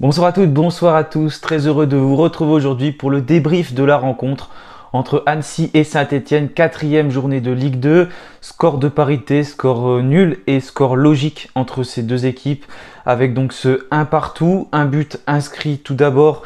Bonsoir à toutes, bonsoir à tous, très heureux de vous retrouver aujourd'hui pour le débrief de la rencontre entre Annecy et Saint-Etienne, quatrième journée de Ligue 2, score de parité, score euh, nul et score logique entre ces deux équipes, avec donc ce 1 partout, un but inscrit tout d'abord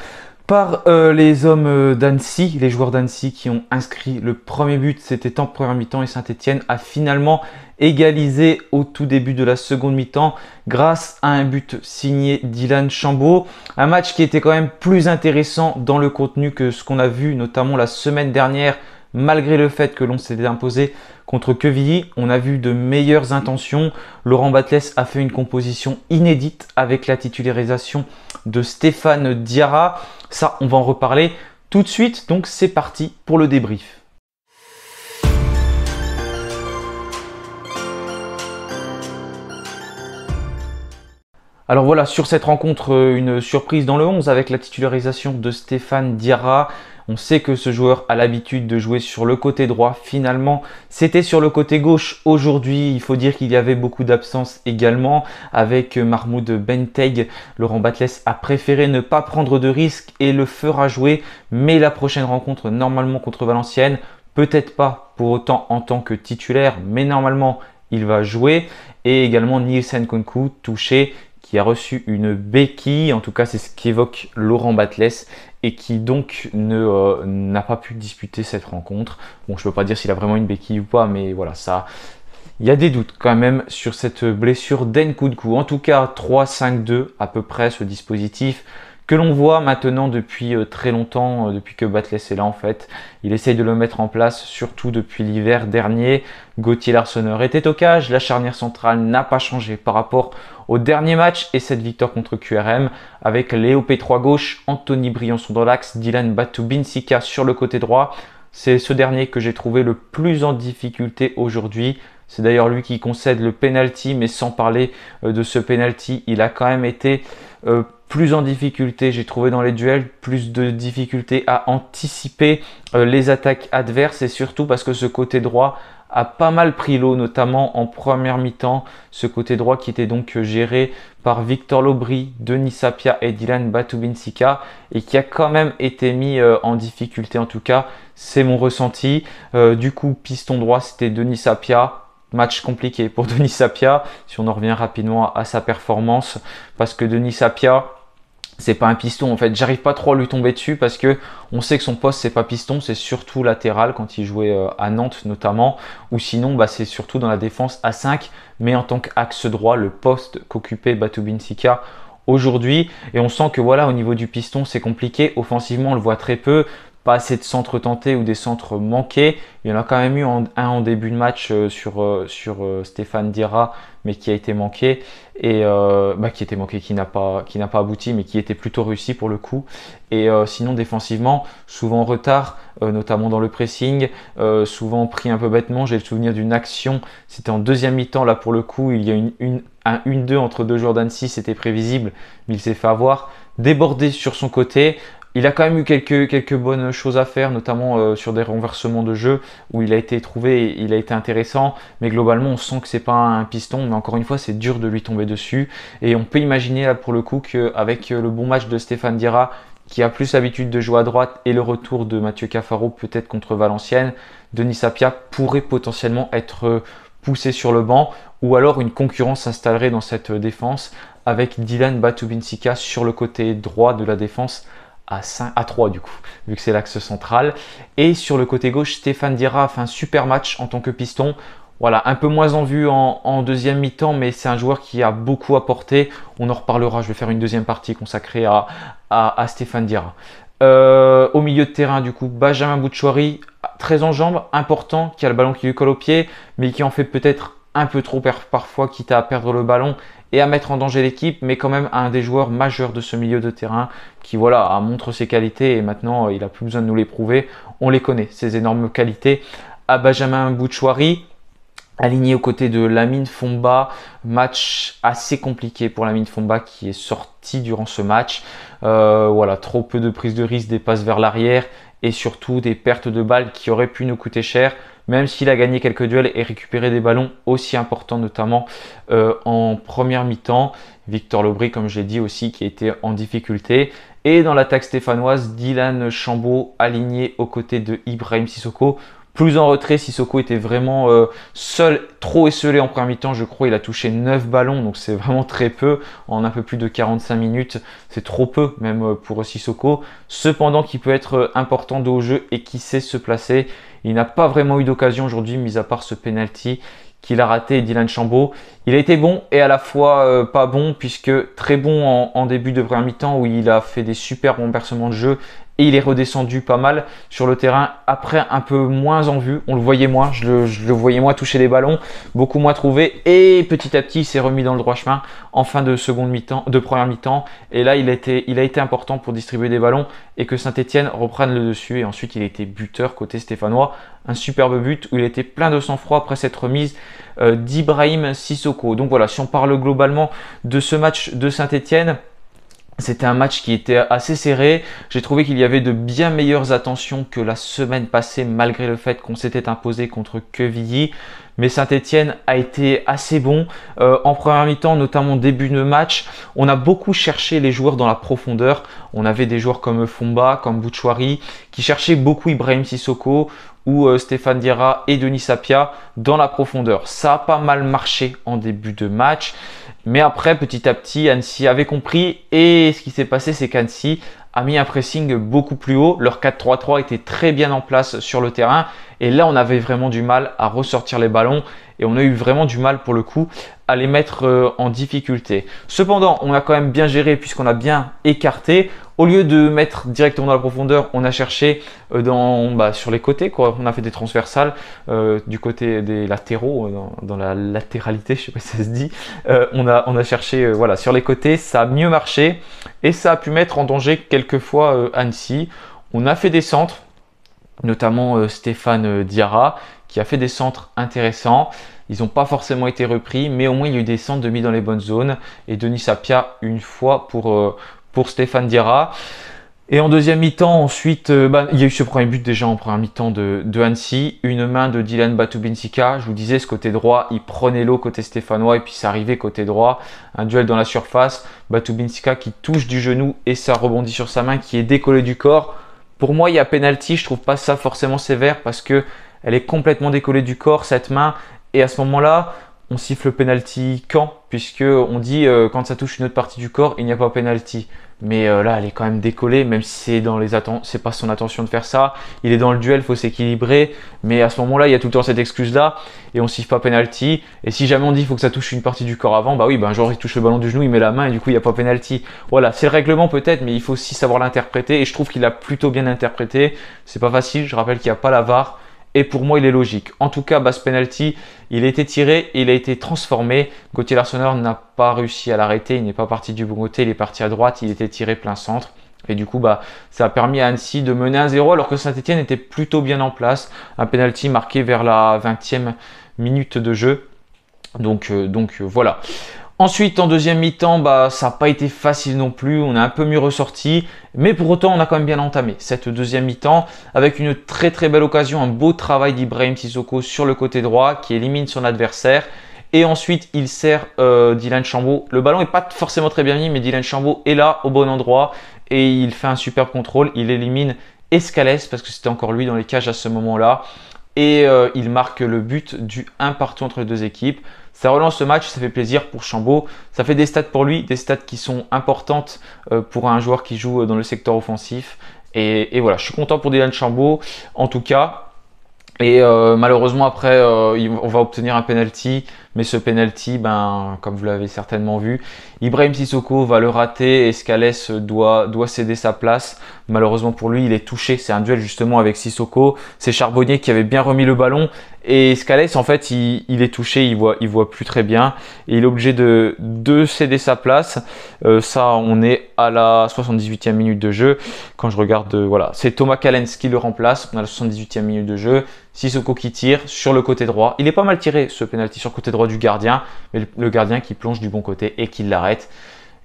par euh, les hommes euh, d'Annecy, les joueurs d'Annecy qui ont inscrit le premier but, c'était en première mi-temps et Saint-Etienne a finalement égalisé au tout début de la seconde mi-temps grâce à un but signé Dylan Chambaud. Un match qui était quand même plus intéressant dans le contenu que ce qu'on a vu notamment la semaine dernière malgré le fait que l'on s'était imposé contre Quevilly. On a vu de meilleures intentions. Laurent Batles a fait une composition inédite avec la titularisation de Stéphane Diarra. Ça, on va en reparler tout de suite. Donc c'est parti pour le débrief. Alors voilà, sur cette rencontre, euh, une surprise dans le 11 avec la titularisation de Stéphane Diarra. On sait que ce joueur a l'habitude de jouer sur le côté droit. Finalement, c'était sur le côté gauche aujourd'hui. Il faut dire qu'il y avait beaucoup d'absences également avec euh, Mahmoud Benteg. Laurent Batles a préféré ne pas prendre de risques et le fera jouer. Mais la prochaine rencontre, normalement contre Valenciennes, peut-être pas pour autant en tant que titulaire, mais normalement il va jouer. Et également Nielsen Kunku, touché, qui a reçu une béquille, en tout cas c'est ce qu'évoque Laurent Batles, et qui donc ne euh, n'a pas pu disputer cette rencontre. Bon, je peux pas dire s'il a vraiment une béquille ou pas, mais voilà, ça, il y a des doutes quand même sur cette blessure coup de coup En tout cas, 3-5-2 à peu près ce dispositif que l'on voit maintenant depuis euh, très longtemps, euh, depuis que Batles est là en fait. Il essaye de le mettre en place, surtout depuis l'hiver dernier. Gauthier Larsonneur était au cage, la charnière centrale n'a pas changé par rapport au dernier match et cette victoire contre QRM avec Léo P3 gauche, Anthony Briançon dans l'axe, Dylan Batubinsika sur le côté droit. C'est ce dernier que j'ai trouvé le plus en difficulté aujourd'hui. C'est d'ailleurs lui qui concède le penalty, mais sans parler euh, de ce penalty, il a quand même été plus en difficulté j'ai trouvé dans les duels, plus de difficulté à anticiper euh, les attaques adverses et surtout parce que ce côté droit a pas mal pris l'eau, notamment en première mi-temps. Ce côté droit qui était donc euh, géré par Victor Lobry, Denis Sapia et Dylan Batubinsika et qui a quand même été mis euh, en difficulté en tout cas. C'est mon ressenti. du coup, piston droit, c'était Denis Sapia. Match compliqué pour Denis Sapia, si on en revient rapidement à sa performance, parce que Denis Sapia, c'est pas un piston en fait. J'arrive pas trop à lui tomber dessus parce que on sait que son poste c'est pas piston, c'est surtout latéral quand il jouait euh, à Nantes notamment, ou sinon bah, c'est surtout dans la défense à 5, mais en tant qu'axe droit, le poste qu'occupait Batubinsika aujourd'hui. Et on sent que voilà, au niveau du piston, c'est compliqué. Offensivement, on le voit très peu pas assez de centres tentés ou des centres manqués. Il y en a quand même eu un en début de match euh, sur, euh, sur euh, Stéphane Dira, mais qui a été manqué et bah, qui était manqué, qui n'a pas pas abouti, mais qui était plutôt réussi pour le coup. Et sinon défensivement, souvent en retard, notamment dans le pressing, souvent pris un peu bêtement. J'ai le souvenir d'une action, c'était en deuxième mi-temps là pour le coup, il y a une, une un 1-2 entre deux joueurs d'Annecy, c'était prévisible, mais il s'est fait avoir débordé sur son côté, il a quand même eu quelques, bonnes choses à faire, notamment euh, sur des renversements de jeu où il a été trouvé, et il a été intéressant, mais globalement on sent que c'est pas un piston, mais encore une fois c'est dur de lui tomber dessus. Et on peut imaginer là pour le coup qu'avec euh, le bon match de Stéphane Dira, qui a plus l'habitude de jouer à droite, et le retour de Mathieu Cafaro peut-être contre Valenciennes, Denis Sapia pourrait potentiellement être euh, poussé sur le banc, ou alors une concurrence s'installerait dans cette défense avec Dylan Batubinsika sur le côté droit de la défense à, 5, à 3 du coup, vu que c'est l'axe central. Et sur le côté gauche, Stéphane Dira a fait un super match en tant que piston. Voilà, un peu moins en vue en, deuxième mi-temps, mais c'est un joueur qui a beaucoup apporté. On en reparlera, je vais faire une deuxième partie consacrée à, à, Stéphane Dira. Euh, au milieu de terrain, du coup, Benjamin Bouchouari, très en jambes, important, qui a le ballon qui lui colle au pied, mais qui en fait peut-être un peu trop parfois, quitte à perdre le ballon et à mettre en danger l'équipe, mais quand même un des joueurs majeurs de ce milieu de terrain qui voilà montre ses qualités et maintenant euh, il n'a plus besoin de nous les prouver. On les connaît, ses énormes qualités. À Benjamin Bouchouari, aligné aux côtés de Lamine Fomba. Match assez compliqué pour Lamine Fomba qui est sorti durant ce match. Euh, voilà, trop peu de prise de risque, des passes vers l'arrière et surtout des pertes de balles qui auraient pu nous coûter cher même s'il a gagné quelques duels et récupéré des ballons aussi importants, notamment euh, en première mi-temps. Victor Lobry, comme j'ai dit aussi, qui était en difficulté. Et dans l'attaque stéphanoise, Dylan Chambaud aligné aux côtés de Ibrahim Sissoko plus en retrait. Sissoko était vraiment euh, seul, trop esselé en première mi-temps, je crois. Il a touché 9 ballons, donc c'est vraiment très peu. En un peu plus de 45 minutes, c'est trop peu même euh, pour Sissoko. Cependant, qui peut être euh, important de haut jeu et qui sait se placer. Il n'a pas vraiment eu d'occasion aujourd'hui, mis à part ce penalty qu'il a raté Dylan Chambaud. Il a été bon et à la fois pas bon puisque très bon en, début de première mi-temps où il a fait des super bons percements de jeu et il est redescendu pas mal sur le terrain. Après, un peu moins en vue, on le voyait moins, je le, voyais moins toucher les ballons, beaucoup moins trouvé, et petit à petit, il s'est remis dans le droit chemin en fin de seconde mi-temps, de première mi-temps, et là, il a, été, il a été important pour distribuer des ballons et que saint étienne reprenne le dessus, et ensuite, il a été buteur côté stéphanois, un superbe but où il était plein de sang-froid après cette remise euh, d'Ibrahim Sissoko. Donc voilà, si on parle globalement de ce match de saint étienne c'était un match qui était assez serré. J'ai trouvé qu'il y avait de bien meilleures attentions que la semaine passée, malgré le fait qu'on s'était imposé contre Quevilly. Mais Saint-Etienne a été assez bon. Euh, en première mi-temps, notamment début de match, on a beaucoup cherché les joueurs dans la profondeur. On avait des joueurs comme Fomba, comme Bouchouari, qui cherchaient beaucoup Ibrahim Sissoko ou euh, Stéphane Diarra et Denis Sapia dans la profondeur. Ça a pas mal marché en début de match. Mais après, petit à petit, Annecy avait compris et ce qui s'est passé, c'est qu'Annecy a mis un pressing beaucoup plus haut. Leur 4-3-3 était très bien en place sur le terrain et là, on avait vraiment du mal à ressortir les ballons et on a eu vraiment du mal pour le coup à les mettre euh, en difficulté. Cependant, on a quand même bien géré puisqu'on a bien écarté. Au lieu de mettre directement dans la profondeur, on a cherché euh, dans, bah, sur les côtés. On a fait des transversales euh, du côté des latéraux, dans, la latéralité, je sais pas si ça se dit. on, a, on a cherché voilà, sur les côtés, ça a mieux marché et ça a pu mettre en danger quelquefois Annecy. On a fait des centres, notamment Stéphane Diarra, qui a fait des centres intéressants. Ils n'ont pas forcément été repris, mais au moins il y a eu des centres de mis dans les bonnes zones. Et Denis Sapia une fois pour, euh, pour Stéphane Dira. Et en deuxième mi-temps, ensuite, euh, bah, il y a eu ce premier but déjà en première mi-temps de, de Annecy. Une main de Dylan Batubinsika. Je vous disais, ce côté droit, il prenait l'eau côté stéphanois et puis ça arrivait côté droit. Un duel dans la surface. Batubinsika qui touche du genou et ça rebondit sur sa main qui est décollée du corps. Pour moi, il y a pénalty. Je trouve pas ça forcément sévère parce que elle est complètement décollée du corps, cette main. Et à ce moment-là, on siffle le penalty quand Puisque on dit euh, quand ça touche une autre partie du corps, il n'y a pas penalty. Mais euh, là, elle est quand même décollée, même si c'est dans les c'est pas son intention de faire ça. Il est dans le duel, faut s'équilibrer. Mais à ce moment-là, il y a tout le temps cette excuse-là et on siffle pas penalty. Et si jamais on dit faut que ça touche une partie du corps avant, bah oui, ben genre il touche le ballon du genou, il met la main et du coup il n'y a pas penalty. Voilà, c'est le règlement peut-être, mais il faut aussi savoir l'interpréter. Et je trouve qu'il l'a plutôt bien interprété. C'est pas facile. Je rappelle qu'il n'y a pas la VAR et pour moi il est logique. En tout cas, basse penalty, il a été tiré, il a été transformé. Gauthier Larsonneur n'a pas réussi à l'arrêter, il n'est pas parti du bon côté, il est parti à droite, il était tiré plein centre. Et du coup, bah, ça a permis à Annecy de mener 1-0 alors que Saint-Etienne était plutôt bien en place. Un penalty marqué vers la 20e minute de jeu. Donc, euh, donc euh, voilà. Ensuite, en deuxième mi-temps, bah, ça n'a pas été facile non plus. On a un peu mieux ressorti. Mais pour autant, on a quand même bien entamé cette deuxième mi-temps avec une très très belle occasion, un beau travail d'Ibrahim Sissoko sur le côté droit qui élimine son adversaire. Et ensuite, il sert euh, Dylan Chambaud. Le ballon n'est pas forcément très bien mis, mais Dylan Chambaud est là au bon endroit et il fait un superbe contrôle. Il élimine Escalès parce que c'était encore lui dans les cages à ce moment-là et euh, il marque le but du 1 partout entre les deux équipes. Ça relance le match, ça fait plaisir pour Chambaud, ça fait des stats pour lui, des stats qui sont importantes euh, pour un joueur qui joue euh, dans le secteur offensif. Et, voilà, je suis content pour Dylan Chambaud, en tout cas. Et malheureusement après, on va obtenir un penalty. Mais ce penalty, ben, comme vous l'avez certainement vu, Ibrahim Sissoko va le rater et Scales doit, doit céder sa place. Malheureusement pour lui, il est touché. C'est un duel justement avec Sissoko. C'est Charbonnier qui avait bien remis le ballon. Et Scales, en fait, il, est touché, il voit, il voit plus très bien. Et il est obligé de, de céder sa place. Euh, ça, on est à la 78e minute de jeu. Quand je regarde, euh, voilà, c'est Thomas Callens qui le remplace. On a la 78e minute de jeu. Sissoko qui tire sur le côté droit. Il est pas mal tiré ce penalty sur le côté droit du gardien, mais le gardien qui plonge du bon côté et qui l'arrête.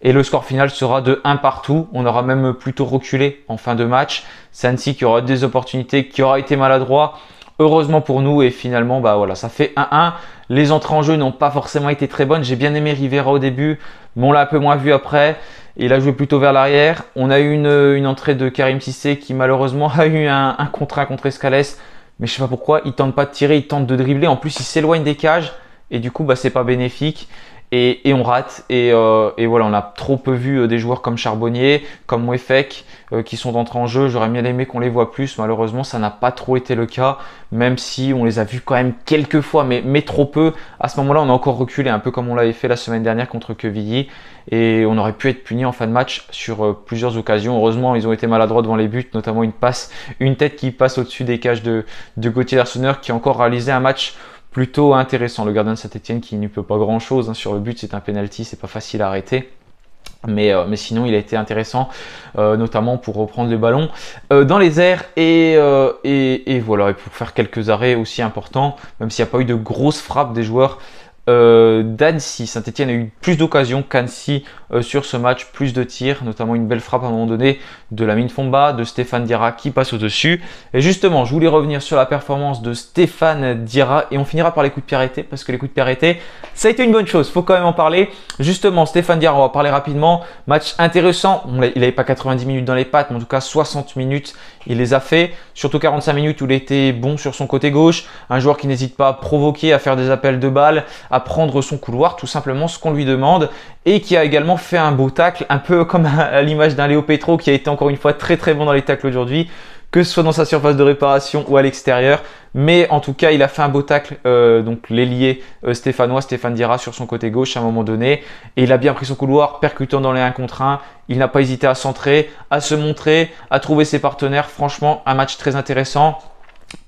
Et le score final sera de 1 partout. On aura même plutôt reculé en fin de match. Sansi qui aura des opportunités, qui aura été maladroit. Heureusement pour nous et finalement bah voilà ça fait 1-1. Les entrées en jeu n'ont pas forcément été très bonnes. J'ai bien aimé Rivera au début, mais on l'a un peu moins vu après. Il a joué plutôt vers l'arrière. On a eu une, entrée de Karim Sissé qui malheureusement a eu un, contrat contre 1 contre Escalès. Mais je sais pas pourquoi, il tente pas de tirer, il tente de dribbler. En plus, il s'éloigne des cages et du coup bah c'est pas bénéfique et, on rate euh, et, voilà on a trop peu vu euh, des joueurs comme Charbonnier, comme Wefek euh, qui sont entrés en jeu. J'aurais bien aimé qu'on les voit plus, malheureusement ça n'a pas trop été le cas, même si on les a vus quand même quelques fois, mais, trop peu. À ce moment-là on a encore reculé, un peu comme on l'avait fait la semaine dernière contre Quevilly, et on aurait pu être puni en fin de match sur plusieurs occasions. Heureusement ils ont été maladroits devant les buts, notamment une passe, une tête qui passe au-dessus des cages de, de Gauthier Larsonneur qui a encore réalisé un match plutôt intéressant. Le gardien de Saint-Etienne qui n'y peut pas grand chose hein. sur le but, c'est un penalty, c'est pas facile à arrêter. Mais, euh, mais, sinon, il a été intéressant, euh, notamment pour reprendre le ballon euh, dans les airs et, et, et, voilà, et pour faire quelques arrêts aussi importants, même s'il n'y a pas eu de grosses frappes des joueurs euh, Saint-Etienne a eu plus d'occasions qu'Annecy euh, sur ce match, plus de tirs, notamment une belle frappe à un moment donné de la mine Fomba, de Stéphane Dira qui passe au-dessus. Et justement, je voulais revenir sur la performance de Stéphane Dira et on finira par les coups de pierre parce que les coups de pierre ça a été une bonne chose, faut quand même en parler. Justement, Stéphane Dira, on va parler rapidement. Match intéressant, il n'avait pas 90 minutes dans les pattes, mais en tout cas 60 minutes il les a fait, surtout 45 minutes où il était bon sur son côté gauche, un joueur qui n'hésite pas à provoquer, à faire des appels de balles, à prendre son couloir, tout simplement ce qu'on lui demande, et qui a également fait un beau tacle, un peu comme à l'image d'un Léo Petro qui a été encore une fois très très bon dans les tacles aujourd'hui que ce soit dans sa surface de réparation ou à l'extérieur. Mais en tout cas, il a fait un beau tacle, euh, donc l'ailier euh, stéphanois, Stéphane Dira, sur son côté gauche à un moment donné. Et il a bien pris son couloir, percutant dans les 1 contre 1. Il n'a pas hésité à centrer, à se montrer, à trouver ses partenaires. Franchement, un match très intéressant.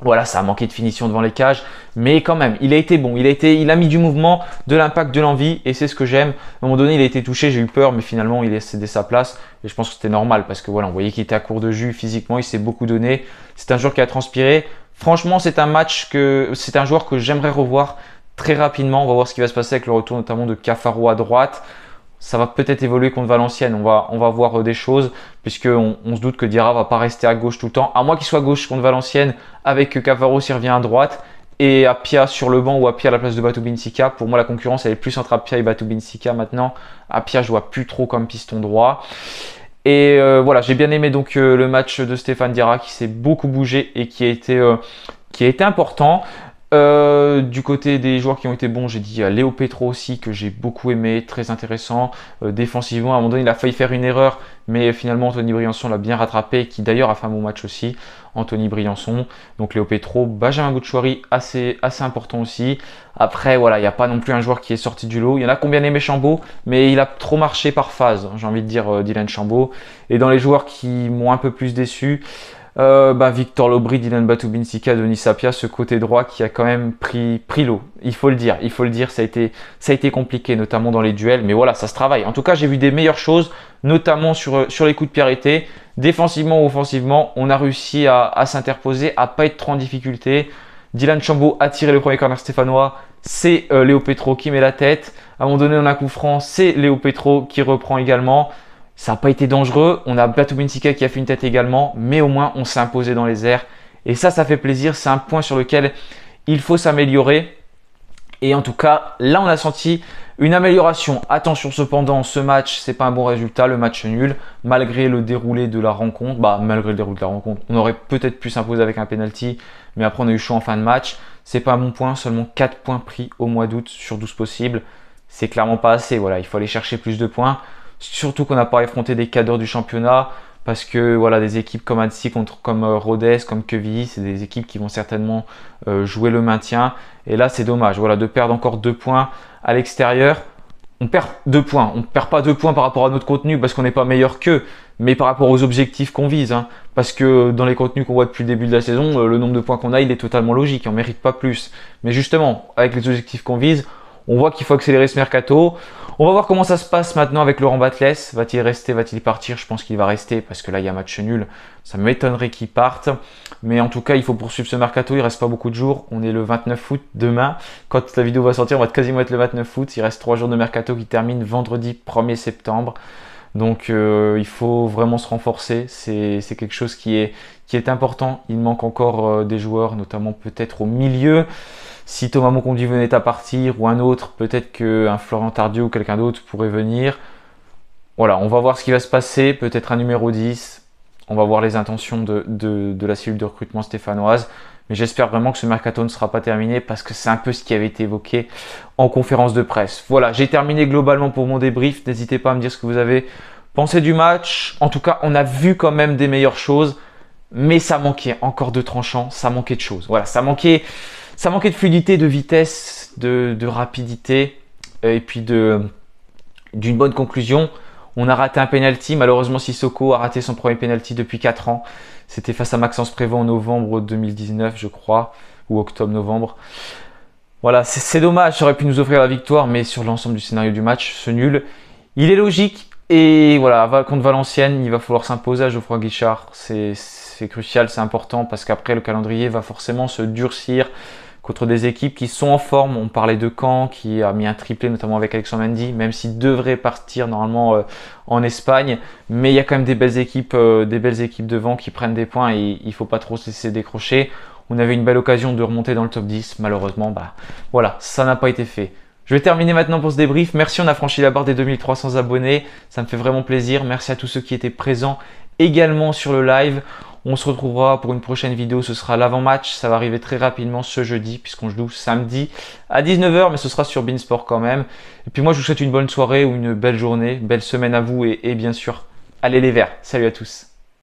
Voilà, ça a manqué de finition devant les cages, mais quand même, il a été bon, il a, été, il a mis du mouvement, de l'impact, de l'envie, et c'est ce que j'aime. À un moment donné, il a été touché, j'ai eu peur, mais finalement, il a cédé sa place, et je pense que c'était normal, parce que voilà, on voyait qu'il était à court de jus physiquement, il s'est beaucoup donné. C'est un joueur qui a transpiré. Franchement, c'est un match que, c'est un joueur que j'aimerais revoir très rapidement. On va voir ce qui va se passer avec le retour notamment de Cafaro à droite ça va peut-être évoluer contre Valenciennes. On va, on va voir euh, des choses, puisqu'on on se doute que Dira va pas rester à gauche tout le temps. À moins qu'il soit à gauche contre Valenciennes, avec Cavaro s'il revient à droite, et Apia sur le banc ou Apia à la place de Batubinsika. Pour moi, la concurrence, elle est plus entre Apia et Batubinsika maintenant. Apia, je vois plus trop comme piston droit. Et euh, voilà, j'ai bien aimé donc euh, le match de Stéphane Dira qui s'est beaucoup bougé et qui a été, qui a été important. Euh, du côté des joueurs qui ont été bons, j'ai dit à Léo Petro aussi que j'ai beaucoup aimé, très intéressant. Euh, défensivement, à un moment donné, il a failli faire une erreur, mais finalement Anthony Briançon l'a bien rattrapé, qui d'ailleurs a fait un bon match aussi. Anthony Briançon, donc Léo Petro, Benjamin Bouchouari, assez, assez important aussi. Après, voilà, il n'y a pas non plus un joueur qui est sorti du lot. Il y en a combien aimé Chambaud, mais il a trop marché par phase, hein, j'ai envie de dire euh, Dylan Chambaud. Et dans les joueurs qui m'ont un peu plus déçu, euh, bah, Victor Lobry, Dylan Batubinsika, Denis Sapia, ce côté droit qui a quand même pris, pris l'eau. Il faut le dire, il faut le dire, ça a, été, ça a été compliqué, notamment dans les duels, mais voilà, ça se travaille. En tout cas, j'ai vu des meilleures choses, notamment sur, euh, sur les coups de Pierreté. Défensivement ou offensivement, on a réussi à, s'interposer, à pas être trop en difficulté. Dylan Chambaud a tiré le premier corner stéphanois, c'est euh, Léo Petro qui met la tête. À un moment donné, on a coup franc, c'est Léo Petro qui reprend également. Ça n'a pas été dangereux. On a Batubinsika qui a fait une tête également, mais au moins on s'est imposé dans les airs. Et ça, ça fait plaisir. C'est un point sur lequel il faut s'améliorer. Et en tout cas, là, on a senti une amélioration. Attention cependant, ce match, c'est pas un bon résultat, le match nul, malgré le déroulé de la rencontre. Bah, malgré le déroulé de la rencontre, on aurait peut-être pu s'imposer avec un penalty, mais après on a eu chaud en fin de match. C'est pas un bon point, seulement 4 points pris au mois d'août sur 12 possibles. C'est clairement pas assez. Voilà, il faut aller chercher plus de points surtout qu'on n'a pas affronté des cadres du championnat, parce que voilà, des équipes comme Annecy, contre, comme euh, Rodez, comme Quevilly, c'est des équipes qui vont certainement euh, jouer le maintien. Et là, c'est dommage, voilà, de perdre encore deux points à l'extérieur. On perd deux points, on ne perd pas deux points par rapport à notre contenu parce qu'on n'est pas meilleur qu'eux, mais par rapport aux objectifs qu'on vise. Hein. Parce que euh, dans les contenus qu'on voit depuis le début de la saison, le nombre de points qu'on a, il est totalement logique, on ne mérite pas plus. Mais justement, avec les objectifs qu'on vise, on voit qu'il faut accélérer ce mercato. On va voir comment ça se passe maintenant avec Laurent Batles. Va-t-il rester Va-t-il partir Je pense qu'il va rester parce que là, il y a match nul. Ça m'étonnerait qu'il parte. Mais en tout cas, il faut poursuivre ce mercato. Il reste pas beaucoup de jours. On est le 29 août demain. Quand la vidéo va sortir, on va quasiment être le 29 août. Il reste trois jours de mercato qui terminent vendredi 1er septembre. Donc euh, il faut vraiment se renforcer, c'est quelque chose qui est, qui est important. Il manque encore euh, des joueurs, notamment peut-être au milieu. Si Thomas Monconduit venait à partir ou un autre, peut-être qu'un Florent Tardieu ou quelqu'un d'autre pourrait venir. Voilà, on va voir ce qui va se passer, peut-être un numéro 10. On va voir les intentions de, la cellule de recrutement stéphanoise. Mais j'espère vraiment que ce mercato ne sera pas terminé parce que c'est un peu ce qui avait été évoqué en conférence de presse. Voilà, j'ai terminé globalement pour mon débrief. N'hésitez pas à me dire ce que vous avez pensé du match. En tout cas, on a vu quand même des meilleures choses, mais ça manquait encore de tranchant, ça manquait de choses. Voilà, ça manquait ça manquait de fluidité, de vitesse, de, rapidité euh, et puis d'une bonne conclusion. On a raté un penalty. Malheureusement, Sissoko a raté son premier penalty depuis 4 ans. C'était face à Maxence Prévost en novembre 2019, je crois, ou octobre-novembre. Voilà, c'est dommage. Ça aurait pu nous offrir la victoire, mais sur l'ensemble du scénario du match, ce nul, il est logique. Et voilà, contre Valenciennes, il va falloir s'imposer à Geoffroy Guichard. C'est crucial, c'est important, parce qu'après, le calendrier va forcément se durcir contre des équipes qui sont en forme. On parlait de Caen qui a mis un triplé notamment avec Alexandre Mendy, même s'il devrait partir normalement euh, en Espagne. Mais il y a quand même des belles équipes, euh, des belles équipes devant qui prennent des points et il faut pas trop se laisser décrocher. On avait une belle occasion de remonter dans le top 10. Malheureusement, bah voilà, ça n'a pas été fait. Je vais terminer maintenant pour ce débrief. Merci, on a franchi la barre des 2300 abonnés. Ça me fait vraiment plaisir. Merci à tous ceux qui étaient présents également sur le live. On se retrouvera pour une prochaine vidéo, ce sera l'avant-match, ça va arriver très rapidement ce jeudi puisqu'on joue samedi à 19h, mais ce sera sur Beansport quand même. Et puis moi je vous souhaite une bonne soirée ou une belle journée, belle semaine à vous et, et bien sûr, allez les verts, salut à tous.